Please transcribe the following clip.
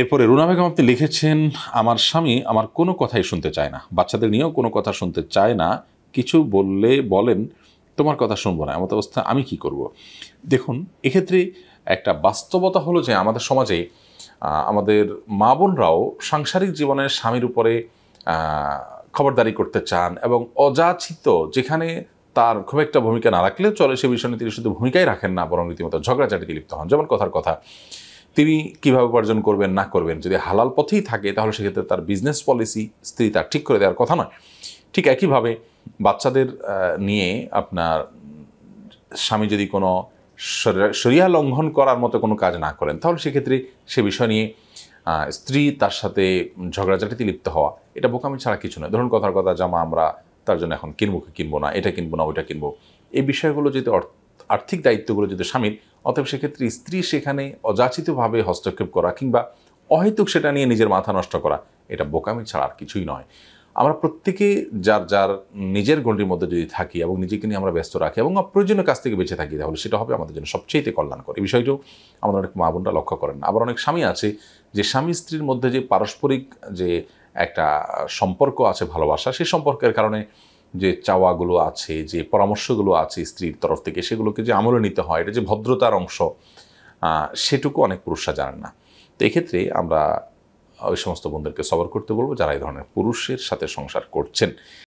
এরপরে রুনা বেগম আপনি লিখেছেন আমার স্বামী আমার কোনো কথাই শুনতে চায় না বাচ্চাদের নিয়েও কোনো কথা শুনতে চায় না কিছু বললে বলেন তোমার কথা শুনবো না এমত অবস্থা আমি কি করব। দেখুন এক্ষেত্রে একটা বাস্তবতা হলো যে আমাদের সমাজে আমাদের মা বোনরাও সাংসারিক জীবনে স্বামীর উপরে খবরদারি করতে চান এবং অযাচিত যেখানে তার খুব একটা ভূমিকা না রাখলেও চলে সে বিষয়ে তিনি শুধু ভূমিকাই রাখেন না বরং রীতিমতো ঝগড়াঝাটিতে লিপ্ত হন যেমন কথার কথা তিনি কীভাবে উপার্জন করবেন না করবেন যদি হালাল পথেই থাকে তাহলে সেক্ষেত্রে তার বিজনেস পলিসি স্ত্রী তার ঠিক করে দেওয়ার কথা নয় ঠিক একইভাবে বাচ্চাদের নিয়ে আপনার স্বামী যদি কোনো সরিয়া লঙ্ঘন করার মতো কোনো কাজ না করেন তাহলে সেক্ষেত্রে সে বিষয় নিয়ে স্ত্রী তার সাথে ঝগড়াঝাটিতে লিপ্ত হওয়া এটা বোকামি ছাড়া কিছু নয় ধরুন কথার কথা জামা আমরা তার জন্য এখন কিনবো কি কিনবো না এটা কিনবো না ওইটা কিনবো এই বিষয়গুলো যদি আর্থিক দায়িত্বগুলো যদি স্বামীর অতএব সেক্ষেত্রে স্ত্রী সেখানে অযাচিতভাবে হস্তক্ষেপ করা কিংবা অহেতুক সেটা নিয়ে নিজের মাথা নষ্ট করা এটা বোকামি ছাড়া আর কিছুই নয় আমরা প্রত্যেকে যার যার নিজের গণ্ডির মধ্যে যদি থাকি এবং নিজেকে নিয়ে আমরা ব্যস্ত রাখি এবং অপ্রয়োজনীয় কাজ থেকে বেঁচে থাকি তাহলে সেটা হবে আমাদের জন্য সবচেয়েতে কল্যাণকর এই বিষয়টিও আমাদের অনেক মা বোনরা লক্ষ্য করেন আবার অনেক স্বামী আছে যে স্বামী স্ত্রীর মধ্যে যে পারস্পরিক যে একটা সম্পর্ক আছে ভালোবাসা সেই সম্পর্কের কারণে যে চাওয়াগুলো আছে যে পরামর্শগুলো আছে স্ত্রীর তরফ থেকে সেগুলোকে যে আমলে নিতে হয় এটা যে ভদ্রতার অংশ সেটুকু অনেক পুরুষরা জানেন না তো এক্ষেত্রে আমরা ওই সমস্ত বন্ধুদেরকে সবর করতে বলবো যারা এই ধরনের পুরুষের সাথে সংসার করছেন